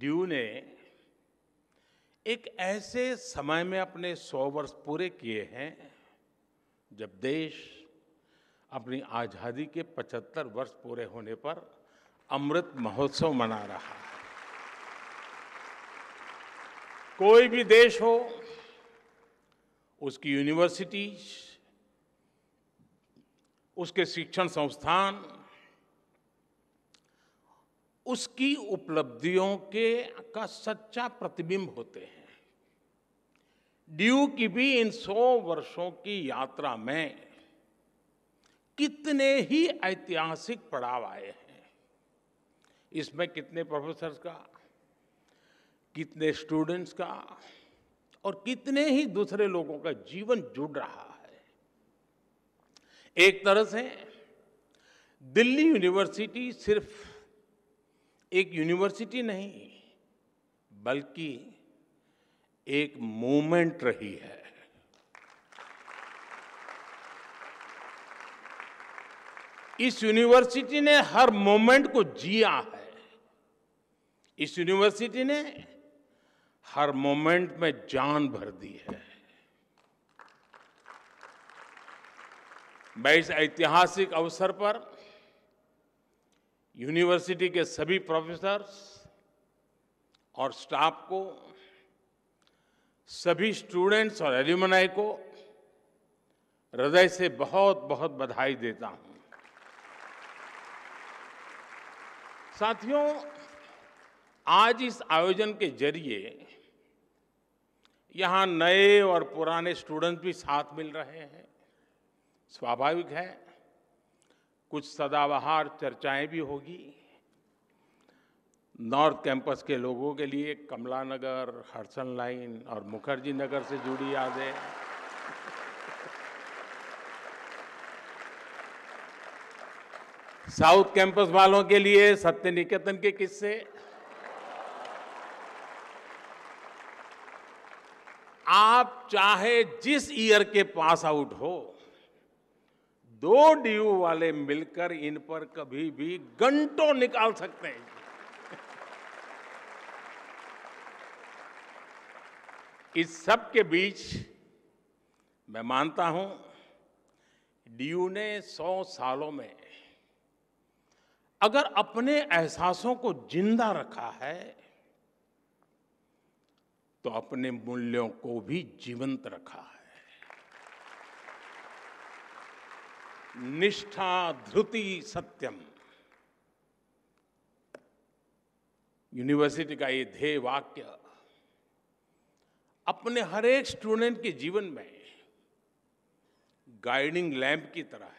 due ने एक ऐसे समय में अपने सौ वर्ष पूरे किए हैं जब देश अपनी आज़ादी के 75 वर्ष पूरे होने पर अमृत महोत्सव मना रहा है कोई भी देश हो उसकी यूनिवर्सिटीज उसके शिक्षण संस्थान उसकी उपलब्धियों के का सच्चा प्रतिबिंब होते हैं ड्यू की भी इन सौ वर्षों की यात्रा में कितने ही ऐतिहासिक पड़ाव आए हैं इसमें कितने प्रोफेसर का कितने स्टूडेंट्स का और कितने ही दूसरे लोगों का जीवन जुड़ रहा है एक तरह से दिल्ली यूनिवर्सिटी सिर्फ एक यूनिवर्सिटी नहीं बल्कि एक मूवमेंट रही है इस यूनिवर्सिटी ने हर मोमेंट को जिया है इस यूनिवर्सिटी ने हर मोमेंट में जान भर दी है मैं इस ऐतिहासिक अवसर पर यूनिवर्सिटी के सभी प्रोफेसर्स और स्टाफ को सभी स्टूडेंट्स और एल्यूमनाई को हृदय से बहुत बहुत बधाई देता हूं साथियों आज इस आयोजन के जरिए यहाँ नए और पुराने स्टूडेंट्स भी साथ मिल रहे हैं स्वाभाविक है कुछ सदाबहार चर्चाएं भी होगी नॉर्थ कैंपस के लोगों के लिए कमला नगर हरसन लाइन और मुखर्जी नगर से जुड़ी यादें साउथ कैंपस वालों के लिए सत्य निकेतन के किस्से आप चाहे जिस ईयर के पास आउट हो दो डीयू वाले मिलकर इन पर कभी भी घंटों निकाल सकते हैं इस सब के बीच मैं मानता हूं डीयू ने सौ सालों में अगर अपने एहसासों को जिंदा रखा है तो अपने मूल्यों को भी जीवंत रखा है निष्ठा धृति सत्यम यूनिवर्सिटी का ये ध्येय वाक्य अपने हर एक स्टूडेंट के जीवन में गाइडिंग लैम्प की तरह